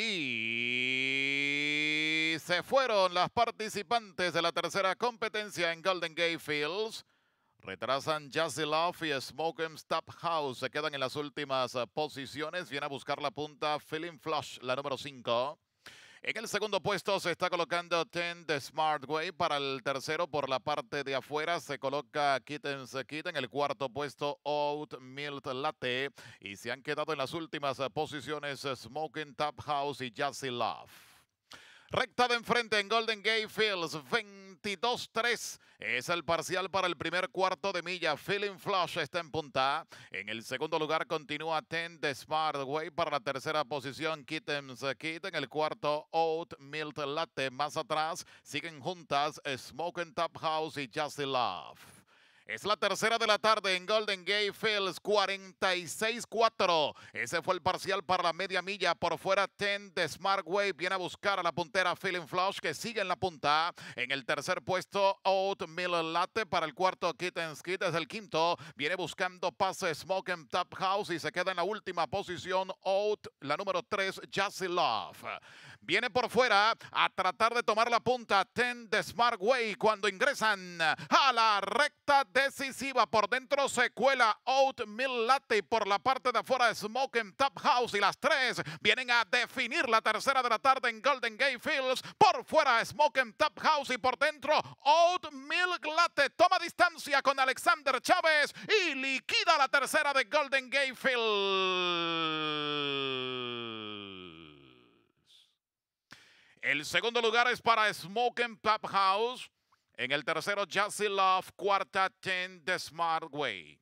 Y se fueron las participantes de la tercera competencia en Golden Gate Fields. Retrasan Jazzy Love y Smoke and em Stop House. Se quedan en las últimas eh, posiciones. Viene a buscar la punta Feeling Flush, la número 5. En el segundo puesto se está colocando Ten de Smartway. Para el tercero, por la parte de afuera, se coloca Kittens Kit. En el cuarto puesto, Oat Milk Latte. Y se han quedado en las últimas eh, posiciones eh, Smoking Tap House y Jazzy Love. Recta de enfrente en Golden Gate Fields, 22-3 es el parcial para el primer cuarto de milla. Feeling Flush está en punta. En el segundo lugar continúa Ten de Smartway para la tercera posición. Kittens Kit. En el cuarto más atrás siguen juntas Smoke and Top House y Just Love. Es la tercera de la tarde en Golden Gate Fields, 46-4. Ese fue el parcial para la media milla. Por fuera, 10 de Smart Wave viene a buscar a la puntera Feeling Flush, que sigue en la punta. En el tercer puesto, Miller Latte. Para el cuarto, Kit Es el quinto. Viene buscando pase Smoke and Top House y se queda en la última posición, Oat, la número 3, Jazzy Love. Viene por fuera a tratar de tomar la punta. Ten de Smart Way cuando ingresan a la recta decisiva. Por dentro se cuela Oatmeal Latte. Por la parte de afuera Smoke and Top House. Y las tres vienen a definir la tercera de la tarde en Golden Gate Fields. Por fuera Smoke and Top House y por dentro Oatmeal Latte. Toma distancia con Alexander Chávez y liquida la tercera de Golden Gate Fields. El segundo lugar es para Smoke and Pub House. En el tercero, Jazzy Love. Cuarta, Ten The Smart Way.